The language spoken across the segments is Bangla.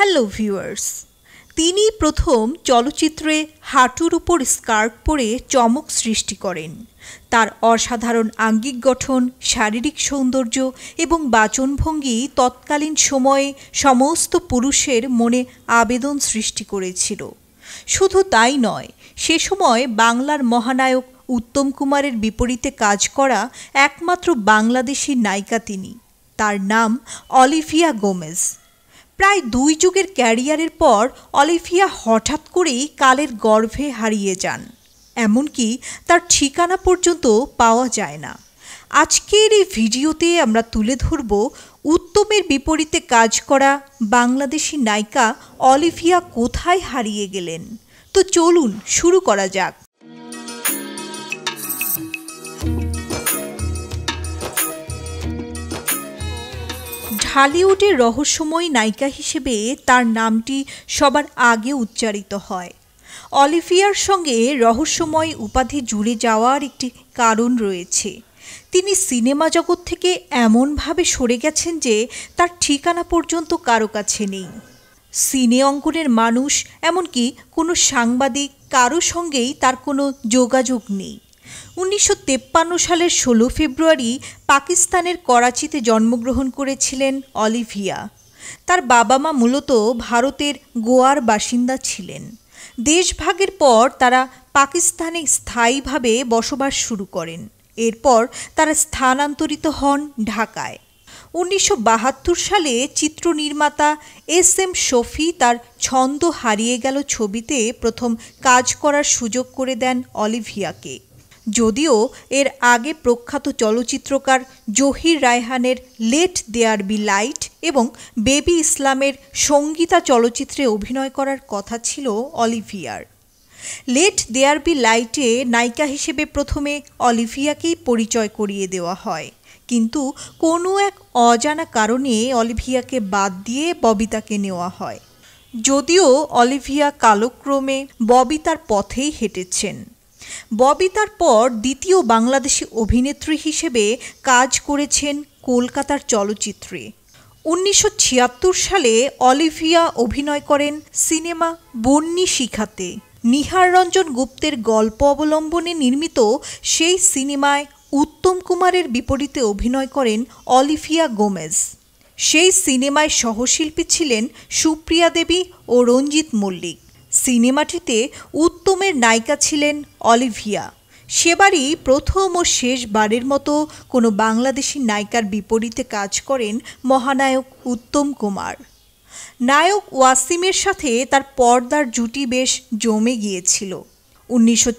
হ্যালো ভিউয়ার্স তিনি প্রথম চলচ্চিত্রে হাঁটুর উপর স্কার্ট পরে চমক সৃষ্টি করেন তার অসাধারণ আঙ্গিক গঠন শারীরিক সৌন্দর্য এবং বাচনভঙ্গি তৎকালীন সময়ে সমস্ত পুরুষের মনে আবেদন সৃষ্টি করেছিল শুধু তাই নয় সে সময় বাংলার মহানায়ক উত্তম কুমারের বিপরীতে কাজ করা একমাত্র বাংলাদেশি নায়িকা তিনি তার নাম অলিভিয়া গোমেজ প্রায় দুই যুগের ক্যারিয়ারের পর অলিভিয়া হঠাৎ করেই কালের গর্ভে হারিয়ে যান এমনকি তার ঠিকানা পর্যন্ত পাওয়া যায় না আজকের এই ভিডিওতে আমরা তুলে ধরব উত্তমের বিপরীতে কাজ করা বাংলাদেশি নায়িকা অলিভিয়া কোথায় হারিয়ে গেলেন তো চলুন শুরু করা যাক হলিউডের রহস্যময় নায়িকা হিসেবে তার নামটি সবার আগে উচ্চারিত হয় অলিভিয়ার সঙ্গে রহস্যময় উপাধি জুড়ে যাওয়ার একটি কারণ রয়েছে তিনি সিনেমা জগৎ থেকে এমনভাবে সরে গেছেন যে তার ঠিকানা পর্যন্ত কারো কাছে নেই সিনে অঙ্কনের মানুষ এমনকি কোনো সাংবাদিক কারো সঙ্গেই তার কোনো যোগাযোগ নেই উনিশশো সালের ষোলো ফেব্রুয়ারি পাকিস্তানের করাচিতে জন্মগ্রহণ করেছিলেন অলিভিয়া তার বাবা মা মূলত ভারতের গোয়ার বাসিন্দা ছিলেন দেশভাগের পর তারা পাকিস্তানে স্থায়ীভাবে বসবাস শুরু করেন এরপর তারা স্থানান্তরিত হন ঢাকায় উনিশশো সালে চিত্র নির্মাতা এস এম শফি তার ছন্দ হারিয়ে গেল ছবিতে প্রথম কাজ করার সুযোগ করে দেন অলিভিয়াকে যদিও এর আগে প্রখ্যাত চলচ্চিত্রকার জহির রায়হানের লেট দেয়ার বি লাইট এবং বেবি ইসলামের সঙ্গীতা চলচ্চিত্রে অভিনয় করার কথা ছিল অলিভিয়ার লেট দেয়ার বি লাইটে নায়িকা হিসেবে প্রথমে অলিভিয়াকেই পরিচয় করিয়ে দেওয়া হয় কিন্তু কোনো এক অজানা কারণে অলিভিয়াকে বাদ দিয়ে ববিতাকে নেওয়া হয় যদিও অলিভিয়া কালক্রমে ববিতার পথেই হেঁটেছেন ববিতার পর দ্বিতীয় বাংলাদেশি অভিনেত্রী হিসেবে কাজ করেছেন কলকাতার চলচ্চিত্রে উনিশশো সালে অলিভিয়া অভিনয় করেন সিনেমা বন্যি শিখাতে নিহার রঞ্জন গুপ্তের গল্প অবলম্বনে নির্মিত সেই সিনেমায় উত্তম কুমারের বিপরীতে অভিনয় করেন অলিভিয়া গোমেজ সেই সিনেমায় সহশিল্পী ছিলেন সুপ্রিয়া দেবী ও রঞ্জিত মল্লিক সিনেমাটিতে উত্তমের নায়িকা ছিলেন অলিভিয়া সেবারই প্রথম ও শেষবারের মতো কোনো বাংলাদেশি নায়িকার বিপরীতে কাজ করেন মহানায়ক উত্তম কুমার নায়ক ওয়াসিমের সাথে তার পর্দার জুটি বেশ জমে গিয়েছিল উনিশশো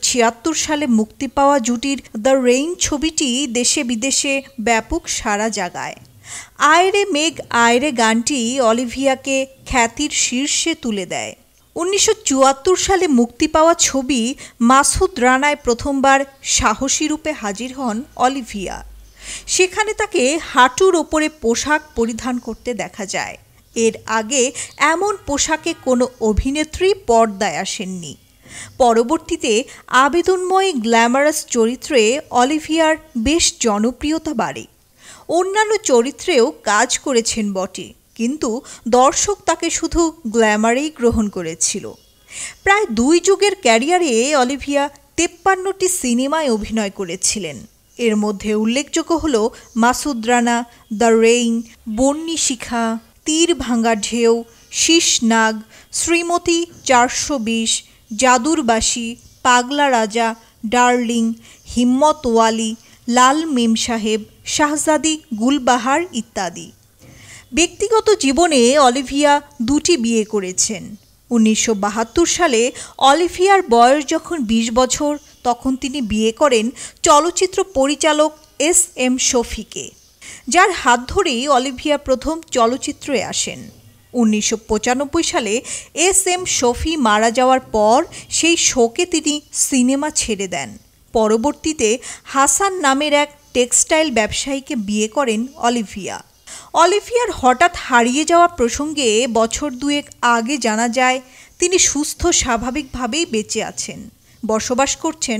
সালে মুক্তি পাওয়া জুটির দ্য রেইন ছবিটি দেশে বিদেশে ব্যাপক সাড়া জাগায় আয়রে মেঘ আয়রে গানটি অলিভিয়াকে খ্যাতির শীর্ষে তুলে দেয় উনিশশো সালে মুক্তি পাওয়া ছবি মাসুদ রানায় প্রথমবার সাহসী রূপে হাজির হন অলিভিয়া সেখানে তাকে হাঁটুর ওপরে পোশাক পরিধান করতে দেখা যায় এর আগে এমন পোশাকে কোনো অভিনেত্রী পর্দায় আসেননি পরবর্তীতে আবেদনময় গ্ল্যামারাস চরিত্রে অলিভিয়ার বেশ জনপ্রিয়তা বাড়ে অন্যান্য চরিত্রেও কাজ করেছেন বটে কিন্তু দর্শক তাকে শুধু গ্ল্যামারেই গ্রহণ করেছিল প্রায় দুই যুগের ক্যারিয়ারে অলিভিয়া তেপ্পান্নটি সিনেমায় অভিনয় করেছিলেন এর মধ্যে উল্লেখযোগ্য হল মাসুদ রানা দ্য রেইন বন্যী শিখা তীর ভাঙ্গা ঢেউ শীষ নাগ শ্রীমতী চারশো বিশ জাদুরবাসী পাগলা রাজা ডার্লিং হিম্মত ওয়ালি লাল মেম সাহেব শাহজাদি গুলবাহার ইত্যাদি ব্যক্তিগত জীবনে অলিভিয়া দুটি বিয়ে করেছেন উনিশশো সালে অলিভিয়ার বয়স যখন ২০ বছর তখন তিনি বিয়ে করেন চলচ্চিত্র পরিচালক এস এম শফিকে যার হাত ধরেই অলিভিয়া প্রথম চলচ্চিত্রে আসেন উনিশশো সালে এস এম শফি মারা যাওয়ার পর সেই শোকে তিনি সিনেমা ছেড়ে দেন পরবর্তীতে হাসান নামের এক টেক্সটাইল ব্যবসায়ীকে বিয়ে করেন অলিভিয়া অলিভিয়ার হঠাৎ হারিয়ে যাওয়া প্রসঙ্গে বছর দুয়েক আগে জানা যায় তিনি সুস্থ স্বাভাবিকভাবেই বেঁচে আছেন বসবাস করছেন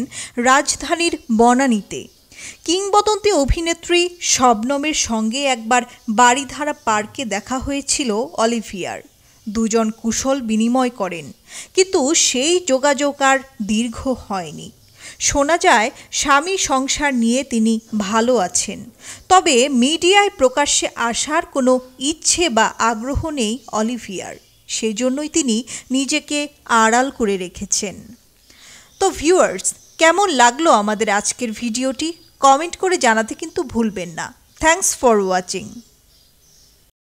রাজধানীর বনানীতে কিংবদন্তি অভিনেত্রী শবনমের সঙ্গে একবার বাড়িধারা পার্কে দেখা হয়েছিল অলিভিয়ার দুজন কুশল বিনিময় করেন কিন্তু সেই যোগাযোগ আর দীর্ঘ হয়নি শোনা যায় স্বামী সংসার নিয়ে তিনি ভালো আছেন তবে মিডিয়ায় প্রকাশ্যে আসার কোনো ইচ্ছে বা আগ্রহ নেই অলিভিয়ার সেজন্যই তিনি নিজেকে আড়াল করে রেখেছেন তো ভিউয়ার্স কেমন লাগলো আমাদের আজকের ভিডিওটি কমেন্ট করে জানাতে কিন্তু ভুলবেন না থ্যাংকস ফর ওয়াচিং